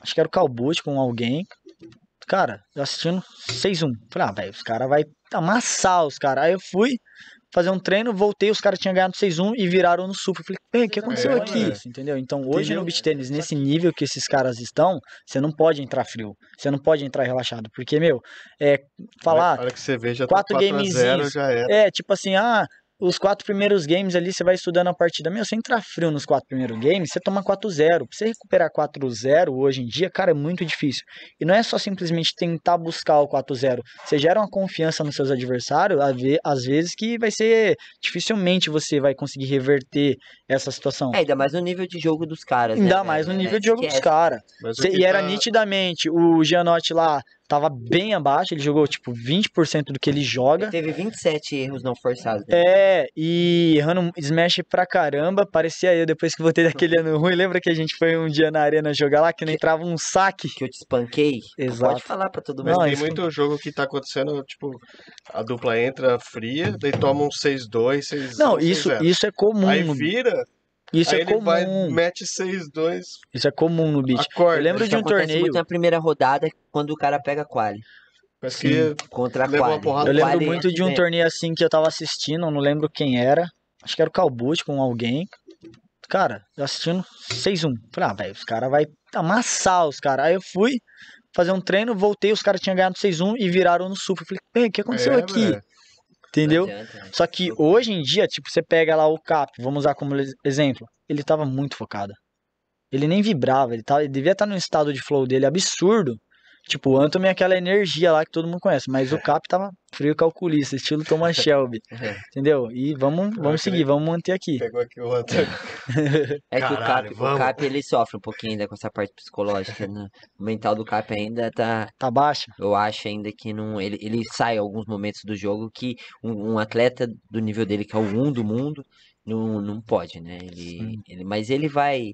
Acho que era o Calbute com alguém. Cara, eu assistindo 6-1. Falei, ah, velho, os caras vai amassar os caras. Aí eu fui fazer um treino, voltei, os caras tinham ganhado 6-1 e viraram no super. Falei, o que aconteceu é, aqui? Entendeu? Então hoje Entendeu? no beat tênis, nesse nível que esses caras estão, você não pode entrar frio. Você não pode entrar relaxado. Porque, meu, é falar. Olha que você veja, tá quatro, quatro gamezinhos. É, tipo assim, ah, os quatro primeiros games ali, você vai estudando a partida. Meu, você entrar frio nos quatro primeiros games, você toma 4-0. Pra você recuperar 4-0 hoje em dia, cara, é muito difícil. E não é só simplesmente tentar buscar o 4-0. Você gera uma confiança nos seus adversários, às vezes que vai ser. Dificilmente você vai conseguir reverter essa situação. É, ainda mais no nível de jogo dos caras. Ainda né, mais no nível né, de jogo dos caras. E era tá... nitidamente o Gianotti lá tava bem abaixo, ele jogou tipo 20% do que ele joga. Ele teve 27 erros não forçados. Né? É, e errando smash pra caramba, parecia eu depois que voltei daquele ano ruim, lembra que a gente foi um dia na arena jogar lá, que não entrava um saque? Que eu te espanquei? Exato. Pode falar pra todo mundo. não, tem isso... muito jogo que tá acontecendo, tipo, a dupla entra fria, daí toma um 6-2, 6 Não, isso, isso é comum. Aí vira, isso é Aí é ele vai, mete 6-2. Isso é comum no beat. Acorda. Eu lembro Acho de um torneio. Muito na primeira rodada, quando o cara pega a quali. Parece Sim. contra a quali. Eu lembro quali muito de um é. torneio assim que eu tava assistindo, não lembro quem era. Acho que era o Calbute com alguém. Cara, eu assistindo 6-1. Falei, ah, velho, os caras vão amassar os caras. Aí eu fui fazer um treino, voltei, os caras tinham ganhado 6-1 e viraram no super. Falei, o que aconteceu é, aqui? Véio. Entendeu? Adianta, né? Só que uhum. hoje em dia, tipo, você pega lá o Cap, vamos usar como exemplo, ele tava muito focado. Ele nem vibrava, ele, tava, ele devia estar tá num estado de flow dele absurdo. Tipo, o Antônio é aquela energia lá que todo mundo conhece, mas o Cap tava frio calculista, estilo Thomas Shelby. É. entendeu? E vamos, vamos seguir, vamos manter aqui. Pegou aqui o Antônio. É que Caralho, o, Cap, o Cap, ele sofre um pouquinho ainda com essa parte psicológica, né? O mental do Cap ainda tá... Tá baixo. Eu acho ainda que não... Ele, ele sai alguns momentos do jogo que um, um atleta do nível dele, que é o um do mundo, não, não pode, né? Ele, ele, mas ele vai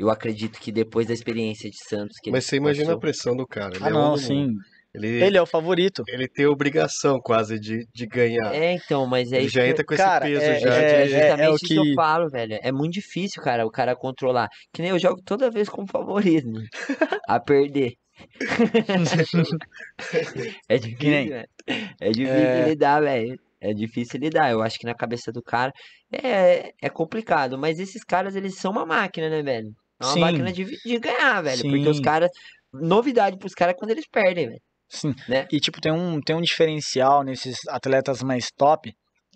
eu acredito que depois da experiência de Santos. Que Mas você imagina passou... a pressão do cara. Ele ah, é não, sim. Ele, ele, é o favorito. Ele tem obrigação quase de, de ganhar. É, então, mas é ele isso. já entra com cara, esse peso é, já. É, é, é o que... eu falo, velho. É muito difícil, cara, o cara controlar. Que nem eu jogo toda vez como favorito. Né? a perder. é difícil, né? É difícil é... lidar, velho. É difícil lidar. Eu acho que na cabeça do cara é, é complicado. Mas esses caras, eles são uma máquina, né, velho? É uma Sim. máquina de, de ganhar, velho. Sim. Porque os caras. Novidade pros caras é quando eles perdem, velho. Sim. Né? E, tipo, tem um, tem um diferencial nesses atletas mais top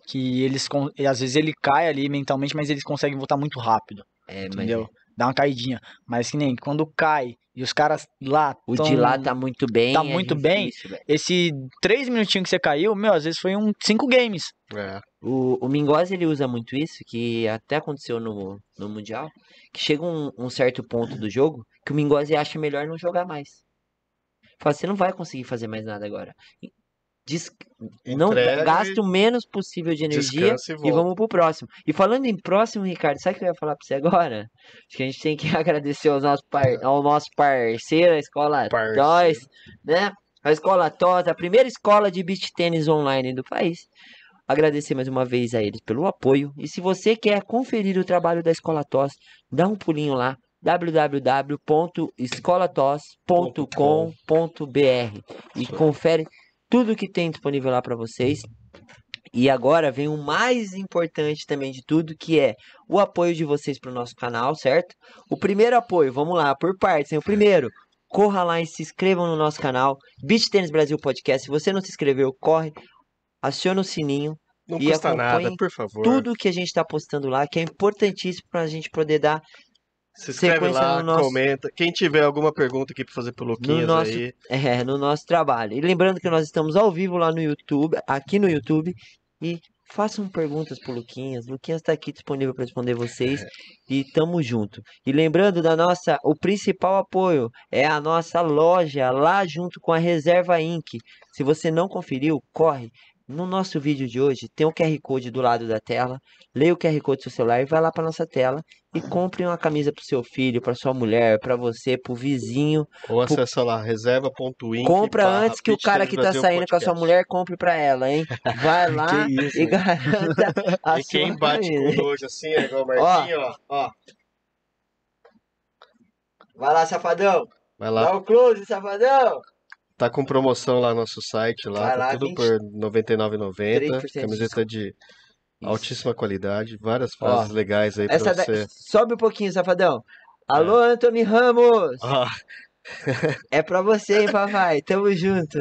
que eles. Às vezes ele cai ali mentalmente, mas eles conseguem voltar muito rápido. É, entendeu? Mas dá uma caidinha. Mas que nem quando cai e os caras lá. O tão, de lá tá muito bem. Tá muito bem. esse três minutinhos que você caiu, meu, às vezes foi um cinco games. É. O, o Mingos, ele usa muito isso, que até aconteceu no, no Mundial, que chega um, um certo ponto do jogo que o Mingozzi acha melhor não jogar mais. Fala, você não vai conseguir fazer mais nada agora. Des... não gaste o menos possível de energia e, e, vamos pro próximo. E falando em próximo, Ricardo, sabe o que eu ia falar pra você agora? Acho que a gente tem que agradecer aos nossos par... É. ao nosso parceiro, a escola parceiro. Toys, né? A escola Toys, a primeira escola de beach tênis online do país. Agradecer mais uma vez a eles pelo apoio. E se você quer conferir o trabalho da Escola Toss, dá um pulinho lá www.escolatos.com.br e confere tudo que tem disponível lá para vocês. E agora vem o mais importante também de tudo, que é o apoio de vocês para o nosso canal, certo? O primeiro apoio, vamos lá, por partes, hein? O primeiro, corra lá e se inscrevam no nosso canal, Beach Tênis Brasil Podcast. Se você não se inscreveu, corre, aciona o sininho. Não e custa nada, por favor. Tudo que a gente está postando lá, que é importantíssimo para a gente poder dar se inscreve lá, no nosso... comenta. Quem tiver alguma pergunta aqui para fazer pro Luquinhas no nosso... aí. É, no nosso trabalho. E lembrando que nós estamos ao vivo lá no YouTube, aqui no YouTube. E façam perguntas pro Luquinhas. Luquinhas está aqui disponível para responder vocês. É. E tamo junto. E lembrando da nossa, o principal apoio é a nossa loja lá junto com a Reserva Inc. Se você não conferiu, corre. No nosso vídeo de hoje tem o um QR Code do lado da tela. Leia o QR Code do seu celular e vai lá para nossa tela e compre uma camisa para seu filho, para sua mulher, para você, para o vizinho. Ou acessa lá reserva.in. Compra antes que o cara que está saindo com a sua mulher compre para ela, hein? Vai lá isso, e garanta a e sua quem bate camisa. com hoje assim é igual o Marquinhos, ó. ó. Vai lá, safadão. Vai lá. Dá o close, safadão. Tá com promoção lá no nosso site, lá, tá, tá tudo 20... por né? R$ 99,90. Camiseta de, de altíssima qualidade, várias frases Ó, legais aí pra você. Da... Sobe um pouquinho, safadão. Alô, é. Anthony Ramos! é pra você, hein, papai? Tamo junto.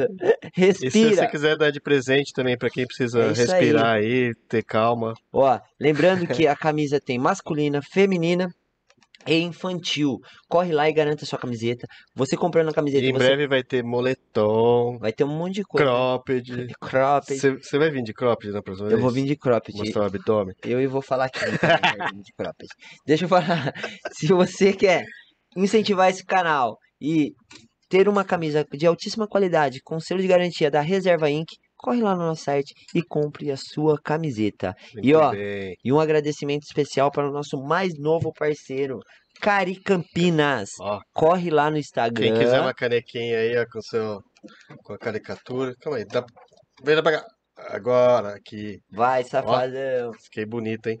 Respira. E se você quiser dar de presente também pra quem precisa é respirar aí. aí, ter calma. Ó, lembrando que a camisa tem masculina, feminina é infantil. Corre lá e garanta sua camiseta. Você comprando a camiseta. E em você... breve vai ter moletom. Vai ter um monte de coisa. Cropped. Cropped. Você vai vir de cropped na próxima vez? Eu vou vir de cropped. Mostrar o abdômen. Eu e vou falar aqui. Né, de cropped. Deixa eu falar. Se você quer incentivar esse canal e ter uma camisa de altíssima qualidade com selo de garantia da Reserva Inc., corre lá no nosso site e compre a sua camiseta. Muito e ó, bem. e um agradecimento especial para o nosso mais novo parceiro, Cari Campinas. Ó, corre lá no Instagram. Quem quiser uma canequinha aí ó, com, seu, com a caricatura. Calma aí, dá... vem pra cá. Agora aqui. Vai, safadão. Ó, fiquei bonito, hein?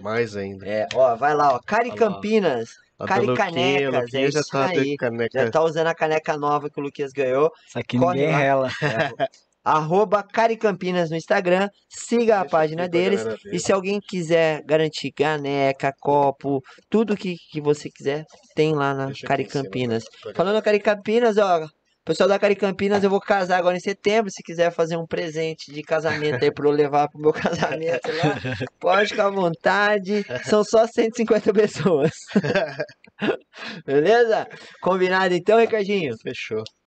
Mais ainda. É, ó, vai lá, ó. Cari Campinas. Cari Canecas, é já tá aí. Caneca. Já tá usando a caneca nova que o Luquias ganhou. Isso aqui Corre ninguém lá. rela. É, arroba Caricampinas no Instagram, siga Deixa a página deles e se alguém quiser garantir caneca, copo, tudo que, que você quiser, tem lá na Deixa Caricampinas. Falando Caricampinas, ó, pessoal da Caricampinas, ah. eu vou casar agora em setembro, se quiser fazer um presente de casamento aí para eu levar pro meu casamento lá, pode ficar à vontade, são só 150 pessoas. Beleza? Combinado então, Ricardinho? Fechou.